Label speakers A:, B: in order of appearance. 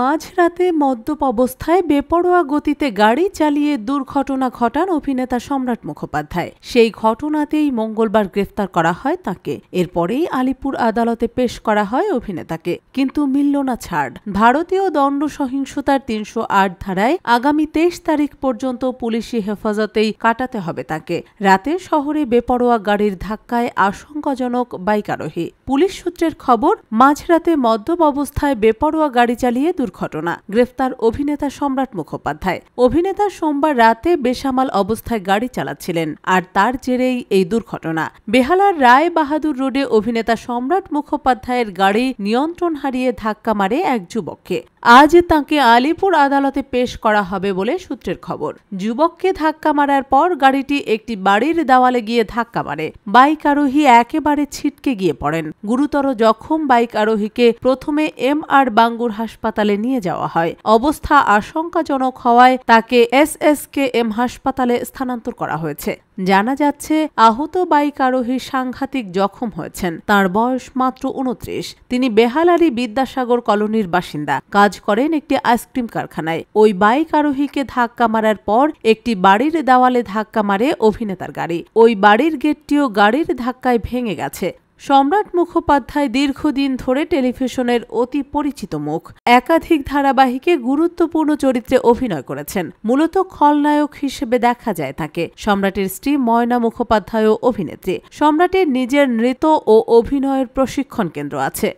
A: মাঝরাতে মদ্যপ অবস্থায় বেপরোয়া গতিতে গাড়ি চালিয়ে দুর্ঘটনা ঘটান অভিনেতা সম্রাট মুখোপাধ্যায় সেই ঘটনাতেই মঙ্গলবার গ্রেফতার করা হয় তাকে এরপরেই আলিপুর আদালতে পেশ করা হয় অভিনেতাকে কিন্তু মিলল না ছাড় ভারতীয় দণ্ড সহিংসতার তিনশো আট ধারায় আগামী তেইশ তারিখ পর্যন্ত পুলিশি হেফাজতেই কাটাতে হবে তাকে রাতে শহরে বেপরোয়া গাড়ির ধাক্কায় আশঙ্কাজনক আরোহী পুলিশ সূত্রের খবর মাঝরাতে মদ্যপ অবস্থায় বেপরোয়া গাড়ি চালিয়ে নিয়ে দুর্ঘটনা গ্রেফতার অভিনেতা সম্রাট মুখোপাধ্যায় অভিনেতা সোমবার রাতে বেসামাল অবস্থায় গাড়ি চালাচ্ছিলেন আর তার জেরেই এই দুর্ঘটনা বেহালার রায় বাহাদুর রোডে অভিনেতা সম্রাট মুখোপাধ্যায়ের গাড়ি নিয়ন্ত্রণ হারিয়ে ধাক্কা মারে এক যুবককে আজ তাঁকে আলিপুর আদালতে পেশ করা হবে বলে সূত্রের খবর যুবককে ধাক্কা মারার পর গাড়িটি একটি বাড়ির দেওয়ালে গিয়ে ধাক্কা মারে বাইক আরোহী একেবারে ছিটকে গিয়ে পড়েন গুরুতর জখম বাইক আরোহীকে প্রথমে এম আর বাঙ্গুর হাসপাতালে নিয়ে যাওয়া হয় অবস্থা আশঙ্কাজনক হওয়ায় তাকে এস এস কে এম হাসপাতালে স্থানান্তর করা হয়েছে জানা যাচ্ছে আহত বাইক আরোহী সাংঘাতিক জখম হয়েছেন তার বয়স মাত্র উনত্রিশ তিনি বেহালারি বিদ্যাসাগর কলোনির বাসিন্দা কাজ কাজ করেন একটি আইসক্রিম কারখানায় ওই বাইক আরোহীকে ধাক্কা মারার পর একটি বাড়ির দেওয়ালে ধাক্কা মারে অভিনেতার গাড়ি ওই বাড়ির গেটটিও গাড়ির ধাক্কায় ভেঙে গেছে সম্রাট মুখোপাধ্যায় দীর্ঘদিন ধরে টেলিভিশনের অতি পরিচিত মুখ একাধিক ধারাবাহিকে গুরুত্বপূর্ণ চরিত্রে অভিনয় করেছেন মূলত খলনায়ক হিসেবে দেখা যায় তাকে সম্রাটের স্ত্রী ময়না মুখোপাধ্যায়ও অভিনেত্রী সম্রাটের নিজের নৃত্য ও অভিনয়ের প্রশিক্ষণ কেন্দ্র আছে